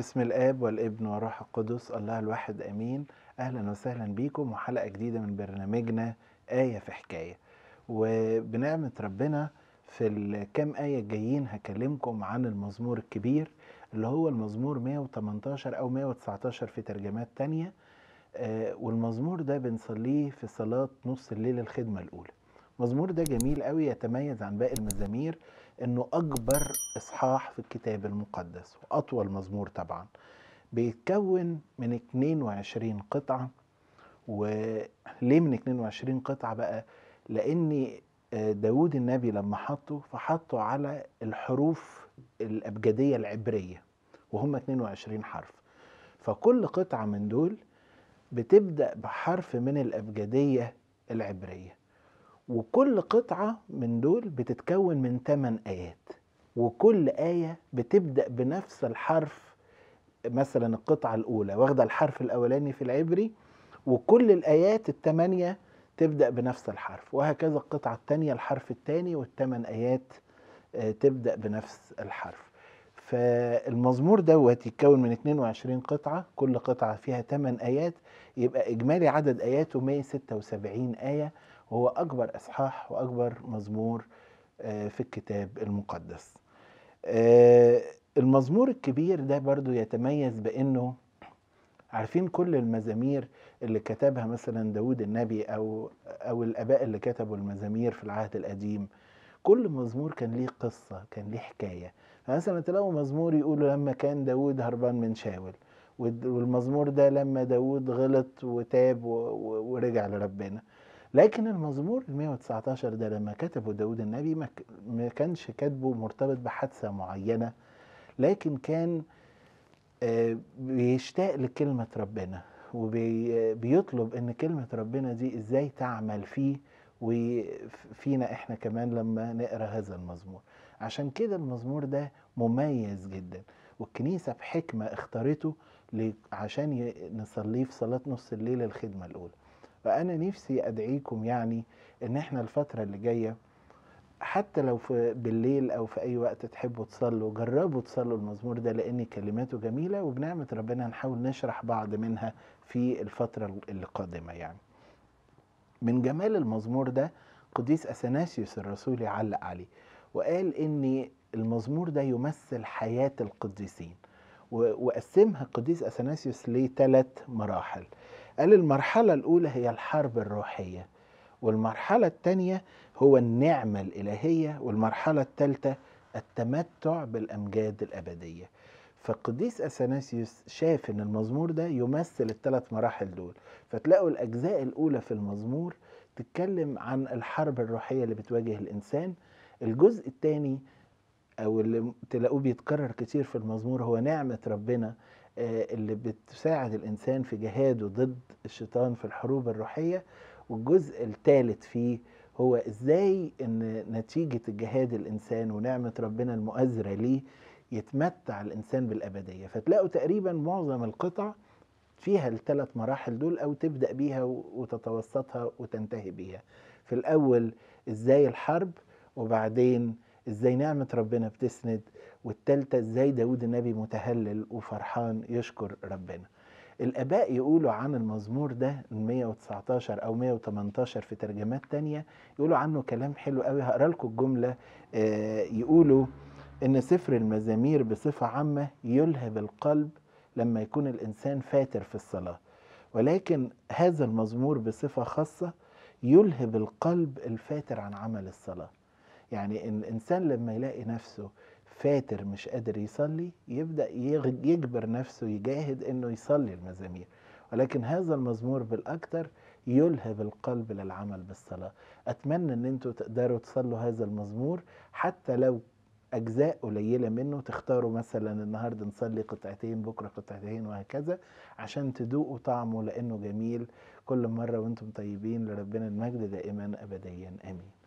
بسم الاب والابن والروح القدس الله الواحد امين اهلا وسهلا بيكم وحلقه جديده من برنامجنا ايه في حكايه وبنعمه ربنا في الكام ايه الجايين هكلمكم عن المزمور الكبير اللي هو المزمور 118 او 119 في ترجمات تانية آه، والمزمور ده بنصليه في صلاه نص الليل الخدمه الاولى المزمور ده جميل قوي يتميز عن باقي المزامير انه اكبر اصحاح في الكتاب المقدس واطول مزمور طبعا بيتكون من 22 قطعه وليه من 22 قطعه بقى لان آه، داود النبي لما حطه فحطه على الحروف الابجديه العبريه وهم 22 حرف فكل قطعه من دول بتبدا بحرف من الابجديه العبريه وكل قطعة من دول بتتكون من 8 آيات وكل آية بتبدأ بنفس الحرف مثلا القطعة الأولى واخدة الحرف الأولاني في العبري وكل الآيات الثمانية تبدأ بنفس الحرف وهكذا القطعة الثانية الحرف الثاني والثمان آيات آه، تبدأ بنفس الحرف فالمزمور دوت يتكون من 22 قطعة كل قطعة فيها 8 آيات يبقى إجمالي عدد آياته 176 آية وهو أكبر إصحاح وأكبر مزمور آه، في الكتاب المقدس آه، المزمور الكبير ده برضو يتميز بأنه عارفين كل المزامير اللي كتبها مثلا داود النبي أو, أو الآباء اللي كتبوا المزامير في العهد القديم كل مزمور كان ليه قصة كان ليه حكاية فمثلا تلاقوا مزمور يقولوا لما كان داود هربان من شاول والمزمور ده لما داود غلط وتاب ورجع لربنا لكن المزمور 119 ده لما كتبه داود النبي ما كانش كاتبه مرتبط بحادثة معينة لكن كان آه، بيشتاق لكلمة ربنا وبيطلب ان كلمة ربنا دي ازاي تعمل فيه وفينا احنا كمان لما نقرا هذا المزمور عشان كده المزمور ده مميز جدا والكنيسة بحكمة اختارته عشان نصليه في صلاة نص الليل الخدمة الأولى فأنا نفسي أدعيكم يعني إن إحنا الفترة اللي جاية حتى لو في بالليل او في اي وقت تحبوا تصلوا جربوا تصلوا المزمور ده لان كلماته جميله وبنعمه ربنا هنحاول نشرح بعض منها في الفتره القادمه يعني من جمال المزمور ده قديس اثناسيوس الرسول يعلق عليه وقال ان المزمور ده يمثل حياه القديسين وقسمها قديس اثناسيوس لثلاث مراحل قال المرحلة الأولى هي الحرب الروحية والمرحلة الثانية هو النعمة الإلهية والمرحلة الثالثة التمتع بالأمجاد الأبدية فالقديس أثناسيوس شاف إن المزمور ده يمثل الثلاث مراحل دول فتلاقوا الأجزاء الأولى في المزمور تتكلم عن الحرب الروحية اللي بتواجه الإنسان الجزء الثاني أو اللي تلاقوه بيتكرر كتير في المزمور هو نعمة ربنا آه، اللي بتساعد الإنسان في جهاده ضد الشيطان في الحروب الروحية والجزء الثالث فيه هو إزاي إن نتيجة الجهاد الإنسان ونعمة ربنا المؤازرة ليه يتمتع الإنسان بالأبدية فتلاقوا تقريبا معظم القطع فيها الثلاث مراحل دول أو تبدأ بيها وتتوسطها وتنتهي بيها في الأول إزاي الحرب وبعدين ازاي نعمة ربنا بتسند والتالتة ازاي داود النبي متهلل وفرحان يشكر ربنا الآباء يقولوا عن المزمور ده 119 أو 118 في ترجمات تانية يقولوا عنه كلام حلو قوي هقرا لكم الجملة آه، يقولوا إن سفر المزامير بصفة عامة يلهب القلب لما يكون الإنسان فاتر في الصلاة ولكن هذا المزمور بصفة خاصة يلهب القلب الفاتر عن عمل الصلاه يعني الإنسان لما يلاقي نفسه فاتر مش قادر يصلي يبدأ يجبر نفسه يجاهد إنه يصلي المزامير ولكن هذا المزمور بالأكثر يلهب القلب للعمل بالصلاة أتمنى أن انتم تقدروا تصلوا هذا المزمور حتى لو أجزاء قليلة منه تختاروا مثلا النهاردة نصلي قطعتين بكرة قطعتين وهكذا عشان تدوقوا طعمه لأنه جميل كل مرة وأنتم طيبين لربنا المجد دائما أبديا آمين